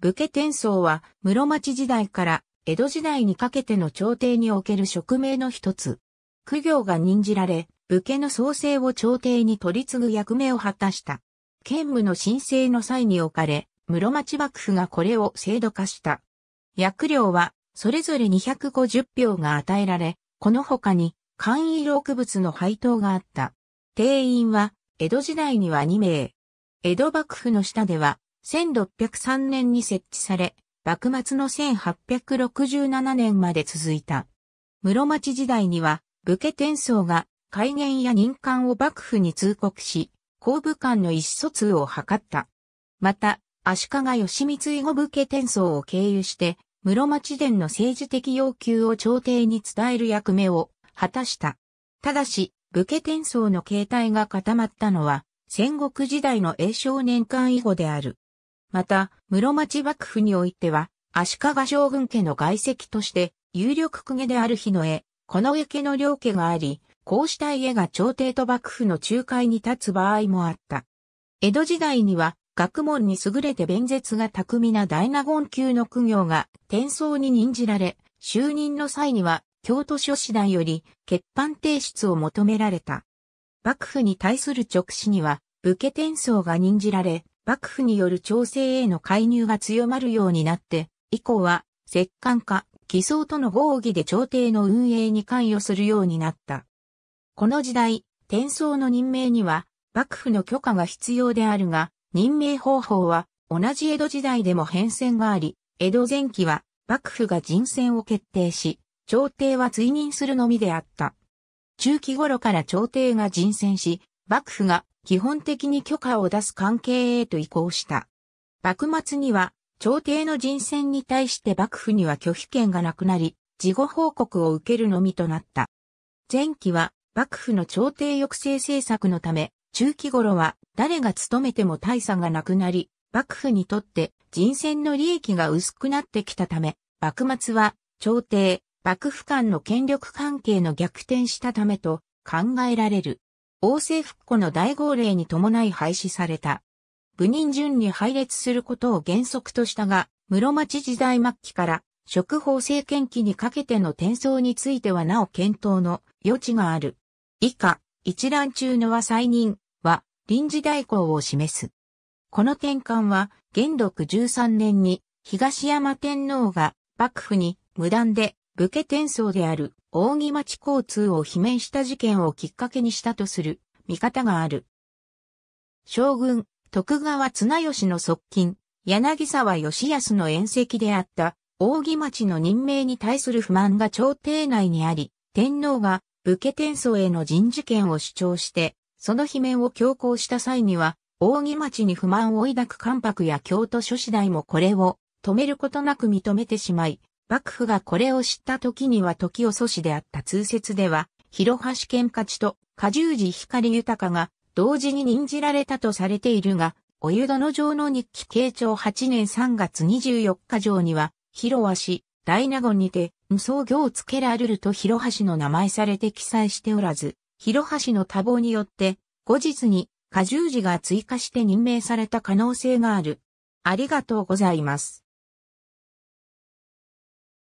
武家天送は室町時代から江戸時代にかけての朝廷における職名の一つ。苦行が任じられ、武家の創生を朝廷に取り継ぐ役目を果たした。兼務の申請の際に置かれ、室町幕府がこれを制度化した。役料は、それぞれ250票が与えられ、この他に、簡易六物の配当があった。定員は、江戸時代には2名。江戸幕府の下では、1603年に設置され、幕末の1867年まで続いた。室町時代には、武家天送が改元や任官を幕府に通告し、公武官の意思疎通を図った。また、足利義満以後武家天送を経由して、室町殿の政治的要求を朝廷に伝える役目を果たした。ただし、武家天送の形態が固まったのは、戦国時代の英少年間以後である。また、室町幕府においては、足利将軍家の外籍として、有力公家である日の絵、この家の両家があり、こうした家が朝廷と幕府の仲介に立つ場合もあった。江戸時代には、学問に優れて弁舌が巧みな大納言級の苦行が転送に任じられ、就任の際には、京都諸子団より、欠板提出を求められた。幕府に対する直視には、武家転送が任じられ、幕府による調整への介入が強まるようになって、以降は、摂関化、偽装との合議で朝廷の運営に関与するようになった。この時代、転送の任命には、幕府の許可が必要であるが、任命方法は、同じ江戸時代でも変遷があり、江戸前期は、幕府が人選を決定し、朝廷は追認するのみであった。中期頃から朝廷が人選し、幕府が基本的に許可を出す関係へと移行した。幕末には、朝廷の人選に対して幕府には拒否権がなくなり、事後報告を受けるのみとなった。前期は、幕府の朝廷抑制政策のため、中期頃は誰が務めても大差がなくなり、幕府にとって人選の利益が薄くなってきたため、幕末は朝廷、幕府間の権力関係の逆転したためと考えられる。王政復古の大号令に伴い廃止された。部人順に配列することを原則としたが、室町時代末期から職法政権期にかけての転送についてはなお検討の余地がある。以下、一覧中のは再任は臨時代行を示す。この転換は、元禄13年に東山天皇が幕府に無断で武家転送である扇町交通を罷免した事件をきっかけにしたとする見方がある。将軍、徳川綱吉の側近、柳沢義康の宴席であった扇町の任命に対する不満が朝廷内にあり、天皇が武家転送への人事権を主張して、その罷免を強行した際には、扇町に不満を抱く関白や京都諸次第もこれを止めることなく認めてしまい、幕府がこれを知った時には時を阻止であった通説では、広橋健勝と下重寺光豊が同時に任じられたとされているが、お湯殿城の日記慶長8年3月24日上には、広橋、大納言にて、無双行つけられると広橋の名前されて記載しておらず、広橋の多忙によって、後日に下重寺が追加して任命された可能性がある。ありがとうございます。